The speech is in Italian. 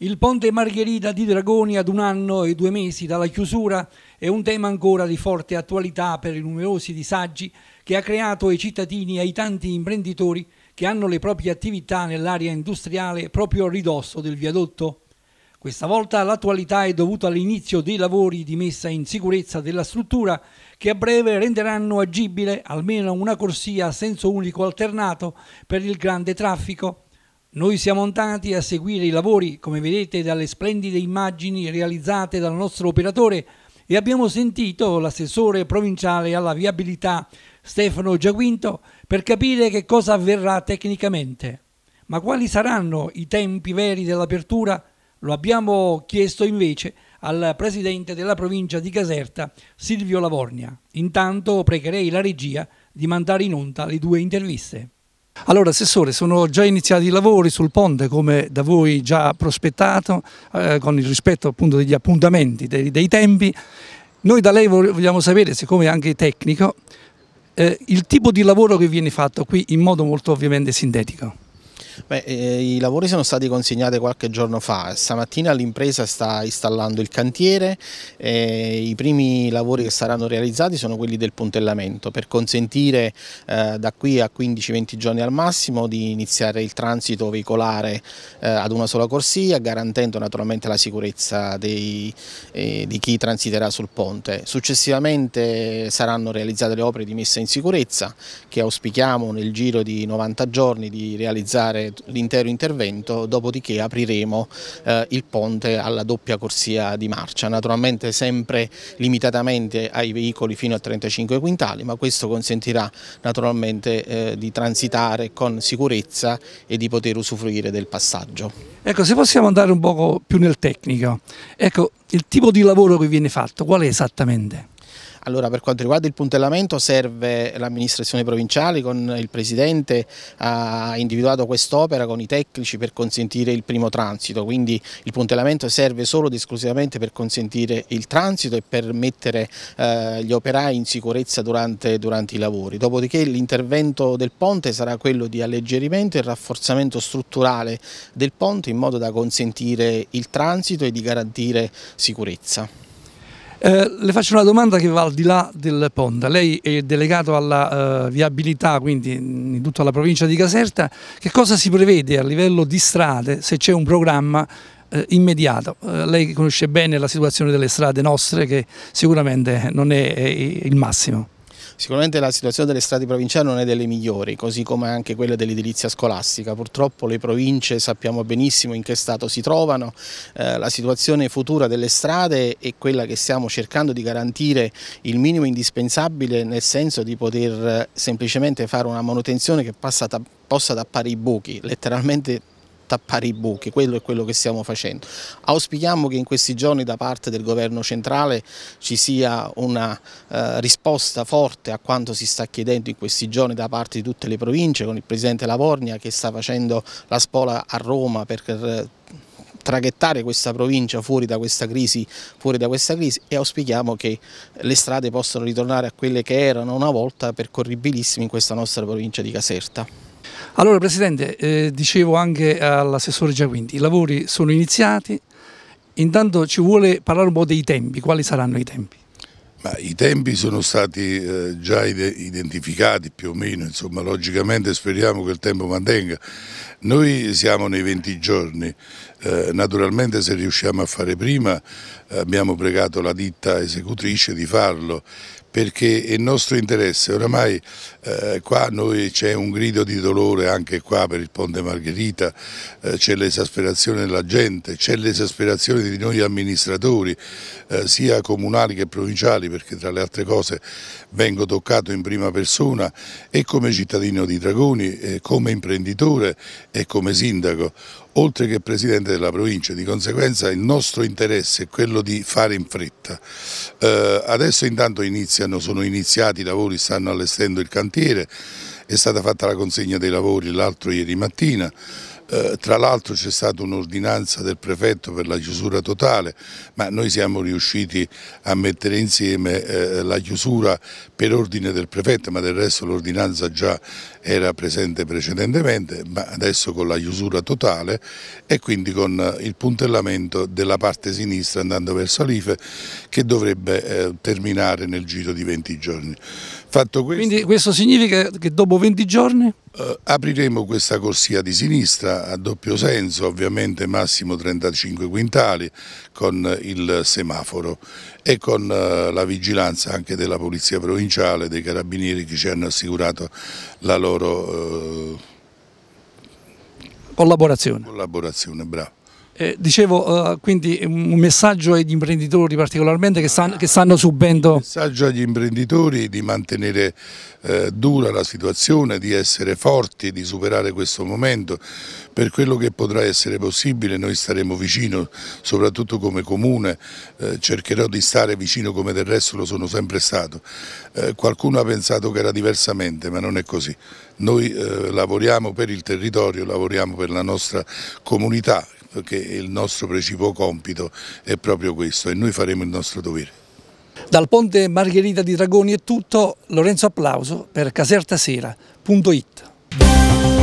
Il ponte Margherita di Dragoni ad un anno e due mesi dalla chiusura è un tema ancora di forte attualità per i numerosi disagi che ha creato ai cittadini e ai tanti imprenditori che hanno le proprie attività nell'area industriale proprio a ridosso del viadotto. Questa volta l'attualità è dovuta all'inizio dei lavori di messa in sicurezza della struttura che a breve renderanno agibile almeno una corsia a senso unico alternato per il grande traffico noi siamo andati a seguire i lavori, come vedete dalle splendide immagini realizzate dal nostro operatore e abbiamo sentito l'assessore provinciale alla viabilità Stefano Giaquinto per capire che cosa avverrà tecnicamente. Ma quali saranno i tempi veri dell'apertura? Lo abbiamo chiesto invece al presidente della provincia di Caserta, Silvio Lavornia. Intanto pregherei la regia di mandare in onda le due interviste. Allora Assessore, sono già iniziati i lavori sul ponte come da voi già prospettato, eh, con il rispetto appunto degli appuntamenti, dei, dei, tempi. Noi da lei vogliamo sapere, siccome è anche tecnico, eh, il tipo di lavoro che viene fatto qui in modo molto ovviamente sintetico. Beh, eh, I lavori sono stati consegnati qualche giorno fa, stamattina l'impresa sta installando il cantiere, eh, i primi lavori che saranno realizzati sono quelli del puntellamento per consentire eh, da qui a 15-20 giorni al massimo di iniziare il transito veicolare eh, ad una sola corsia garantendo naturalmente la sicurezza dei, eh, di chi transiterà sul ponte. Successivamente eh, saranno realizzate le opere di messa in sicurezza che auspichiamo nel giro di 90 giorni di realizzare l'intero intervento, dopodiché apriremo eh, il ponte alla doppia corsia di marcia, naturalmente sempre limitatamente ai veicoli fino a 35 quintali, ma questo consentirà naturalmente eh, di transitare con sicurezza e di poter usufruire del passaggio. Ecco, se possiamo andare un poco più nel tecnico, ecco, il tipo di lavoro che viene fatto, qual è esattamente? Allora, per quanto riguarda il puntellamento serve l'amministrazione provinciale con il Presidente ha individuato quest'opera con i tecnici per consentire il primo transito, quindi il puntellamento serve solo ed esclusivamente per consentire il transito e per mettere eh, gli operai in sicurezza durante, durante i lavori. Dopodiché l'intervento del ponte sarà quello di alleggerimento e rafforzamento strutturale del ponte in modo da consentire il transito e di garantire sicurezza. Eh, le faccio una domanda che va al di là del Ponda. Lei è delegato alla eh, viabilità, quindi mm, in tutta la provincia di Caserta. Che cosa si prevede a livello di strade se c'è un programma eh, immediato? Eh, lei conosce bene la situazione delle strade nostre che sicuramente non è, è il massimo. Sicuramente la situazione delle strade provinciali non è delle migliori, così come anche quella dell'edilizia scolastica. Purtroppo le province sappiamo benissimo in che stato si trovano, eh, la situazione futura delle strade è quella che stiamo cercando di garantire il minimo indispensabile nel senso di poter eh, semplicemente fare una manutenzione che passa, possa tappare i buchi, letteralmente tappare i buchi, quello è quello che stiamo facendo. Auspichiamo che in questi giorni da parte del governo centrale ci sia una eh, risposta forte a quanto si sta chiedendo in questi giorni da parte di tutte le province, con il presidente Lavornia che sta facendo la spola a Roma per eh, traghettare questa provincia fuori da questa crisi, fuori da questa crisi e auspichiamo che le strade possano ritornare a quelle che erano una volta percorribilissime in questa nostra provincia di Caserta. Allora Presidente, eh, dicevo anche all'assessore Giaquinti, i lavori sono iniziati, intanto ci vuole parlare un po' dei tempi, quali saranno i tempi? Ma I tempi sono stati eh, già identificati più o meno, insomma logicamente speriamo che il tempo mantenga. Noi siamo nei 20 giorni, eh, naturalmente se riusciamo a fare prima abbiamo pregato la ditta esecutrice di farlo perché è il nostro interesse, oramai eh, qua c'è un grido di dolore anche qua per il Ponte Margherita, eh, c'è l'esasperazione della gente, c'è l'esasperazione di noi amministratori, eh, sia comunali che provinciali, perché tra le altre cose vengo toccato in prima persona e come cittadino di Dragoni, come imprenditore e come sindaco oltre che presidente della provincia, di conseguenza il nostro interesse è quello di fare in fretta. Eh, adesso intanto iniziano, sono iniziati i lavori, stanno allestendo il cantiere, è stata fatta la consegna dei lavori l'altro ieri mattina, eh, tra l'altro c'è stata un'ordinanza del prefetto per la chiusura totale, ma noi siamo riusciti a mettere insieme eh, la chiusura per ordine del prefetto, ma del resto l'ordinanza già era presente precedentemente, ma adesso con la chiusura totale e quindi con eh, il puntellamento della parte sinistra andando verso Alife che dovrebbe eh, terminare nel giro di 20 giorni. Fatto questo... Quindi questo significa che dopo 20 giorni? Eh, apriremo questa corsia di sinistra a doppio senso, ovviamente massimo 35 quintali con il semaforo e con eh, la vigilanza anche della Polizia Provinciale, dei Carabinieri che ci hanno assicurato la loro... Eh, collaborazione. Collaborazione, bravo. Eh, dicevo eh, quindi un messaggio agli imprenditori particolarmente che, stanno, che stanno subendo. Un messaggio agli imprenditori di mantenere eh, dura la situazione, di essere forti, di superare questo momento. Per quello che potrà essere possibile noi staremo vicino, soprattutto come comune, eh, cercherò di stare vicino come del resto lo sono sempre stato. Eh, qualcuno ha pensato che era diversamente, ma non è così. Noi eh, lavoriamo per il territorio, lavoriamo per la nostra comunità perché il nostro precipuo compito è proprio questo e noi faremo il nostro dovere. Dal ponte Margherita di Dragoni è tutto, Lorenzo Applauso per casertasera.it.